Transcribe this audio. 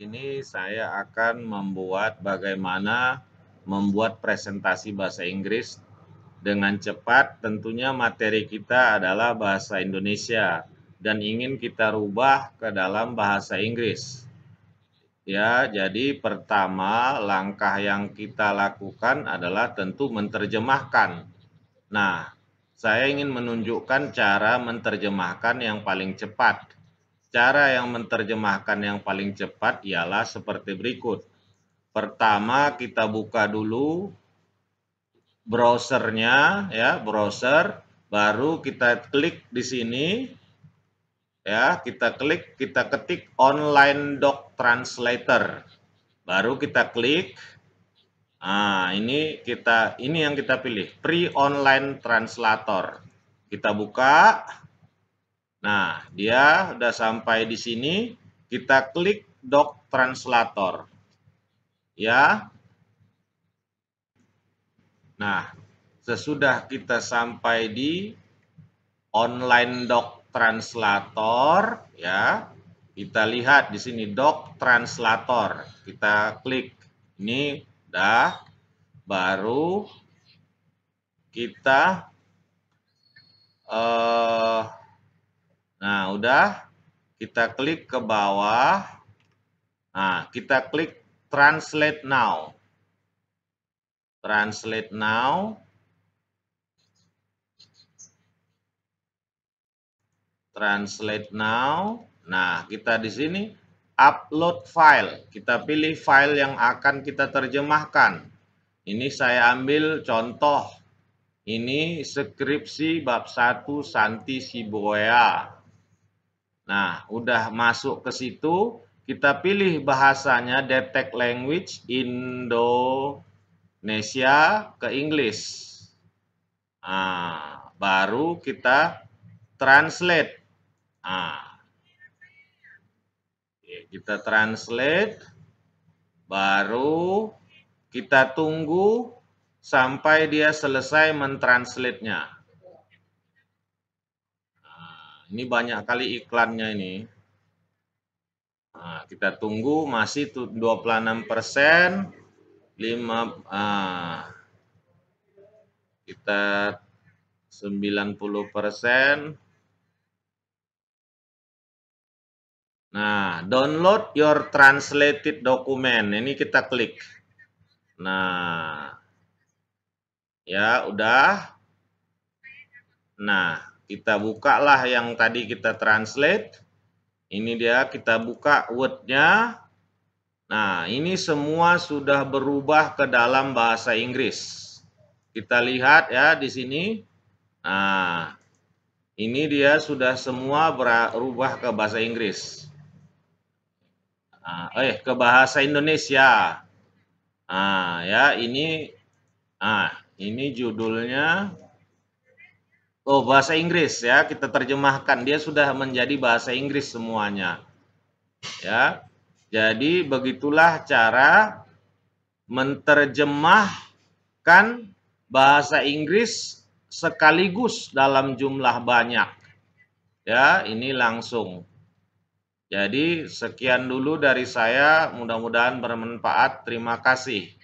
ini saya akan membuat bagaimana membuat presentasi bahasa Inggris dengan cepat. Tentunya materi kita adalah bahasa Indonesia dan ingin kita rubah ke dalam bahasa Inggris. Ya, jadi pertama langkah yang kita lakukan adalah tentu menerjemahkan. Nah, saya ingin menunjukkan cara menerjemahkan yang paling cepat Cara yang menerjemahkan yang paling cepat ialah seperti berikut. Pertama kita buka dulu browsernya ya, browser, baru kita klik di sini ya, kita klik, kita ketik online doc translator. Baru kita klik Nah, ini kita ini yang kita pilih, pre online translator. Kita buka. Nah, dia udah sampai di sini. Kita klik doc translator. Ya. Nah, sesudah kita sampai di online doc translator, ya. Kita lihat di sini doc translator. Kita klik. Ini dah baru kita eh uh, Nah, udah kita klik ke bawah. Nah, kita klik translate now. Translate now. Translate now. Nah, kita di sini upload file. Kita pilih file yang akan kita terjemahkan. Ini saya ambil contoh. Ini skripsi bab 1 Santi Siboya. Nah, udah masuk ke situ, kita pilih bahasanya detect language Indonesia ke Inggris. Nah, baru kita translate. Nah, kita translate, baru kita tunggu sampai dia selesai mentranslate-nya ini banyak kali iklannya ini. Nah, kita tunggu masih 26 persen, ah, kita 90 persen. Nah, download your translated document. Ini kita klik. Nah, ya udah. Nah, kita buka lah yang tadi kita translate. Ini dia kita buka Word-nya. Nah, ini semua sudah berubah ke dalam bahasa Inggris. Kita lihat ya di sini. Nah, ini dia sudah semua berubah ke bahasa Inggris. Nah, eh, ke bahasa Indonesia. Nah, ya ini Nah, ini judulnya Oh, bahasa Inggris ya, kita terjemahkan. Dia sudah menjadi bahasa Inggris semuanya. Ya. Jadi begitulah cara menterjemahkan bahasa Inggris sekaligus dalam jumlah banyak. Ya, ini langsung. Jadi sekian dulu dari saya, mudah-mudahan bermanfaat. Terima kasih.